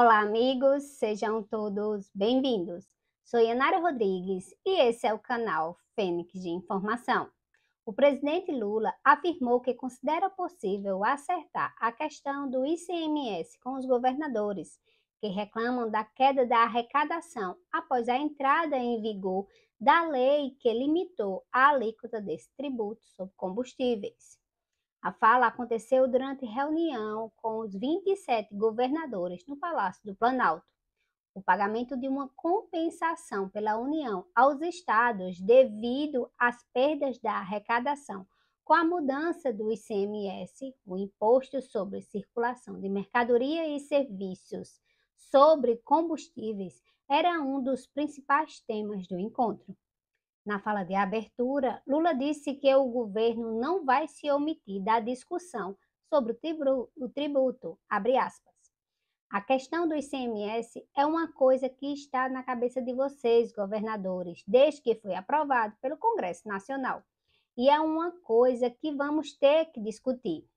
Olá, amigos, sejam todos bem-vindos. Sou Yanara Rodrigues e esse é o canal Fênix de Informação. O presidente Lula afirmou que considera possível acertar a questão do ICMS com os governadores, que reclamam da queda da arrecadação após a entrada em vigor da lei que limitou a alíquota desse tributo sobre combustíveis. A fala aconteceu durante reunião com os 27 governadores no Palácio do Planalto. O pagamento de uma compensação pela União aos estados devido às perdas da arrecadação com a mudança do ICMS, o Imposto sobre Circulação de Mercadoria e Serviços, sobre combustíveis, era um dos principais temas do encontro. Na fala de abertura, Lula disse que o governo não vai se omitir da discussão sobre o tributo, A questão do ICMS é uma coisa que está na cabeça de vocês, governadores, desde que foi aprovado pelo Congresso Nacional. E é uma coisa que vamos ter que discutir.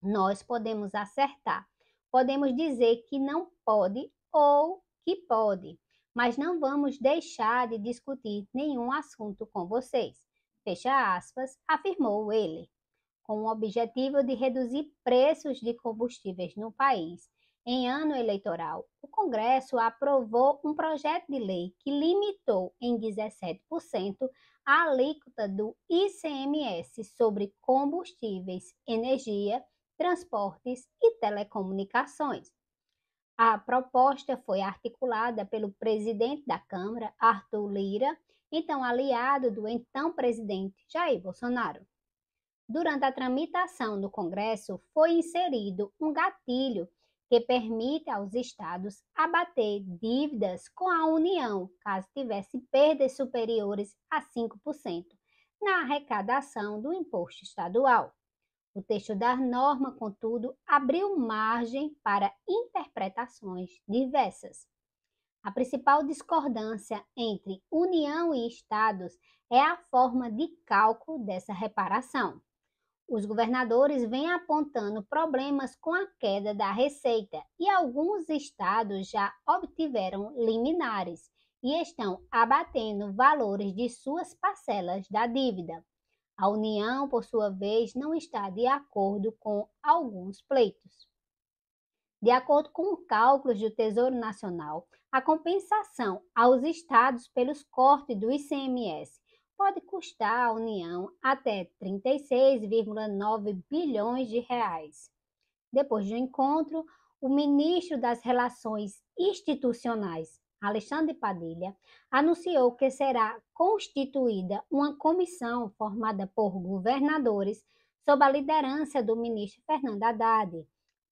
Nós podemos acertar, podemos dizer que não pode ou que pode, mas não vamos deixar de discutir nenhum assunto com vocês. Fecha aspas, afirmou ele. Com o objetivo de reduzir preços de combustíveis no país, em ano eleitoral, o Congresso aprovou um projeto de lei que limitou em 17% a alíquota do ICMS sobre combustíveis, energia, transportes e telecomunicações, a proposta foi articulada pelo presidente da Câmara, Arthur Lira, então aliado do então presidente Jair Bolsonaro. Durante a tramitação no Congresso, foi inserido um gatilho que permite aos estados abater dívidas com a União, caso tivesse perdas superiores a 5% na arrecadação do imposto estadual. O texto da norma, contudo, abriu margem para interpretações diversas. A principal discordância entre União e Estados é a forma de cálculo dessa reparação. Os governadores vêm apontando problemas com a queda da receita e alguns estados já obtiveram liminares e estão abatendo valores de suas parcelas da dívida. A União, por sua vez, não está de acordo com alguns pleitos. De acordo com cálculos do Tesouro Nacional, a compensação aos estados pelos cortes do ICMS pode custar à União até 36,9 bilhões de reais. Depois do encontro, o ministro das Relações Institucionais, Alexandre Padilha, anunciou que será constituída uma comissão formada por governadores sob a liderança do ministro Fernando Haddad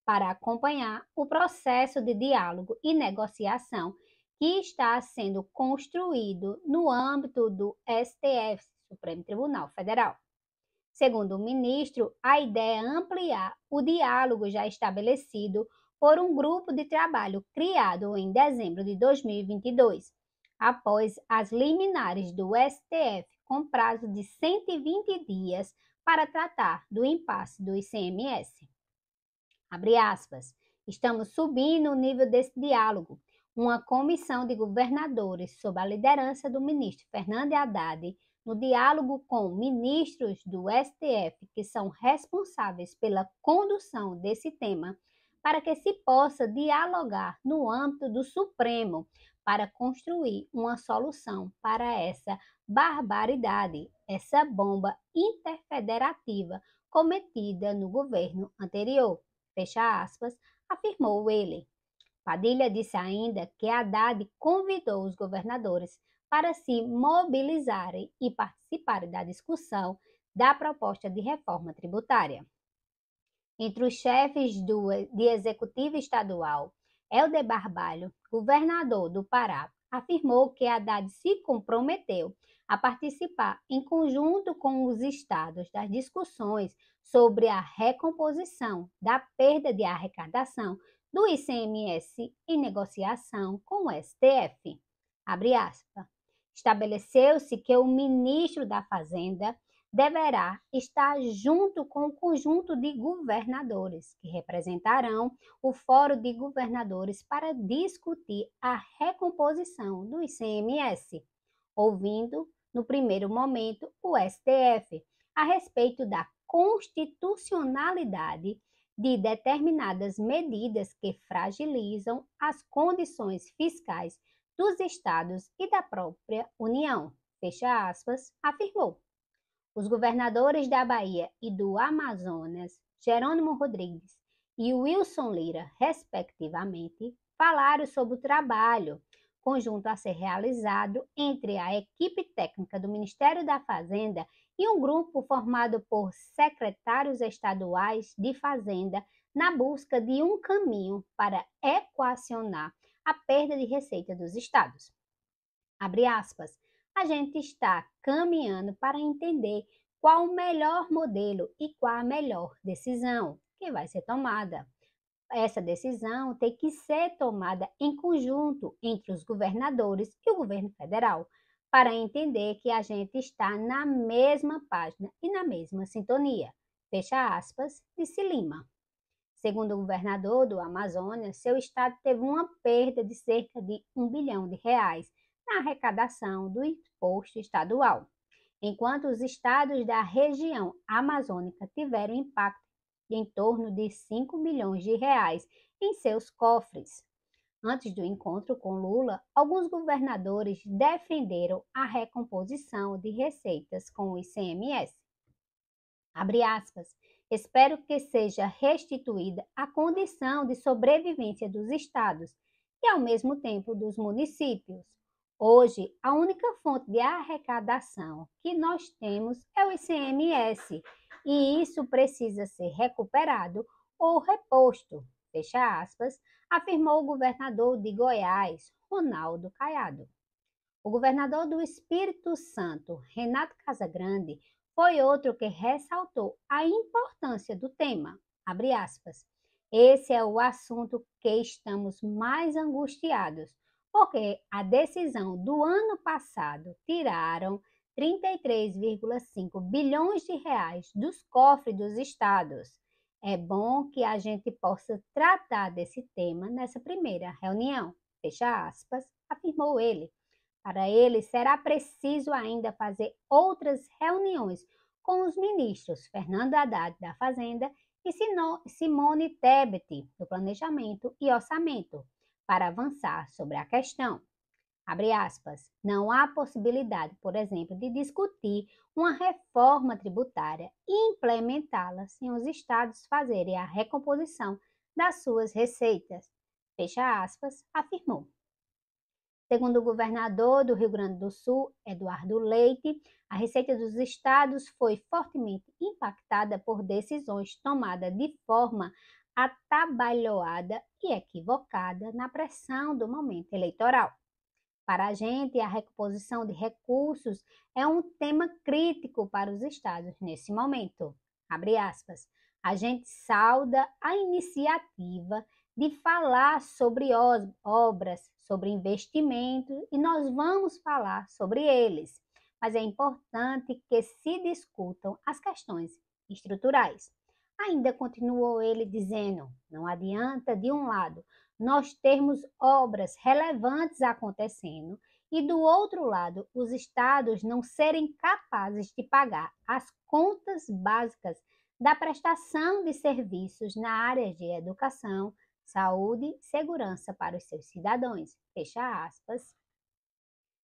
para acompanhar o processo de diálogo e negociação que está sendo construído no âmbito do STF, Supremo Tribunal Federal. Segundo o ministro, a ideia é ampliar o diálogo já estabelecido por um grupo de trabalho criado em dezembro de 2022, após as liminares do STF com prazo de 120 dias para tratar do impasse do ICMS. Abre aspas. Estamos subindo o nível desse diálogo. Uma comissão de governadores, sob a liderança do ministro Fernando Haddad, no diálogo com ministros do STF que são responsáveis pela condução desse tema, para que se possa dialogar no âmbito do Supremo para construir uma solução para essa barbaridade, essa bomba interfederativa cometida no governo anterior. Fecha aspas, afirmou ele. Padilha disse ainda que Haddad convidou os governadores para se mobilizarem e participarem da discussão da proposta de reforma tributária entre os chefes do, de executivo estadual, Helder Barbalho, governador do Pará, afirmou que Haddad se comprometeu a participar em conjunto com os estados das discussões sobre a recomposição da perda de arrecadação do ICMS em negociação com o STF. Estabeleceu-se que o ministro da Fazenda deverá estar junto com o conjunto de governadores, que representarão o Fórum de Governadores para discutir a recomposição do ICMS, ouvindo, no primeiro momento, o STF a respeito da constitucionalidade de determinadas medidas que fragilizam as condições fiscais dos estados e da própria União. Fecha aspas, afirmou os governadores da Bahia e do Amazonas, Jerônimo Rodrigues e Wilson Lira, respectivamente, falaram sobre o trabalho conjunto a ser realizado entre a equipe técnica do Ministério da Fazenda e um grupo formado por secretários estaduais de Fazenda na busca de um caminho para equacionar a perda de receita dos estados. Abre aspas a gente está caminhando para entender qual o melhor modelo e qual a melhor decisão que vai ser tomada. Essa decisão tem que ser tomada em conjunto entre os governadores e o governo federal, para entender que a gente está na mesma página e na mesma sintonia. Fecha aspas, disse Lima. Segundo o governador do Amazonas, seu estado teve uma perda de cerca de um bilhão de reais na arrecadação do imposto estadual, enquanto os estados da região amazônica tiveram impacto em torno de 5 milhões de reais em seus cofres. Antes do encontro com Lula, alguns governadores defenderam a recomposição de receitas com o ICMS. Abre aspas. Espero que seja restituída a condição de sobrevivência dos estados e, ao mesmo tempo, dos municípios, Hoje, a única fonte de arrecadação que nós temos é o ICMS, e isso precisa ser recuperado ou reposto, fecha aspas, afirmou o governador de Goiás, Ronaldo Caiado. O governador do Espírito Santo, Renato Casagrande, foi outro que ressaltou a importância do tema. Abre aspas. Esse é o assunto que estamos mais angustiados porque a decisão do ano passado tiraram 33,5 bilhões de reais dos cofres dos estados. É bom que a gente possa tratar desse tema nessa primeira reunião. Fecha aspas, afirmou ele. Para ele, será preciso ainda fazer outras reuniões com os ministros Fernando Haddad da Fazenda e Simone Tebet do Planejamento e Orçamento para avançar sobre a questão. Abre aspas. Não há possibilidade, por exemplo, de discutir uma reforma tributária e implementá-la sem os estados fazerem a recomposição das suas receitas. Fecha aspas, afirmou. Segundo o governador do Rio Grande do Sul, Eduardo Leite, a receita dos estados foi fortemente impactada por decisões tomadas de forma atabalhoada e equivocada na pressão do momento eleitoral. Para a gente, a recomposição de recursos é um tema crítico para os estados nesse momento. Abre aspas. A gente sauda a iniciativa de falar sobre obras, sobre investimentos e nós vamos falar sobre eles. Mas é importante que se discutam as questões estruturais. Ainda continuou ele dizendo: não adianta, de um lado, nós termos obras relevantes acontecendo e, do outro lado, os estados não serem capazes de pagar as contas básicas da prestação de serviços na área de educação, saúde e segurança para os seus cidadãos. Fecha aspas.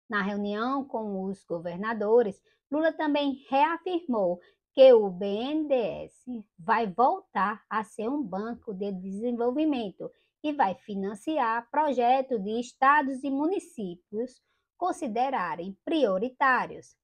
Na reunião com os governadores, Lula também reafirmou que o BNDES vai voltar a ser um banco de desenvolvimento e vai financiar projetos de estados e municípios considerarem prioritários.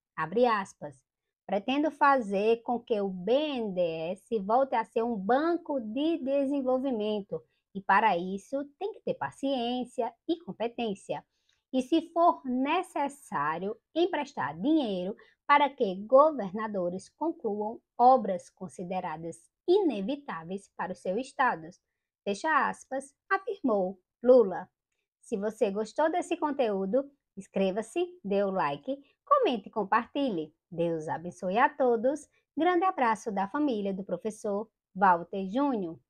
Pretendo fazer com que o BNDES volte a ser um banco de desenvolvimento e para isso tem que ter paciência e competência e, se for necessário, emprestar dinheiro para que governadores concluam obras consideradas inevitáveis para os seus estados. Fecha aspas, afirmou Lula. Se você gostou desse conteúdo, inscreva-se, dê o like, comente e compartilhe. Deus abençoe a todos. Grande abraço da família do professor Walter Júnior.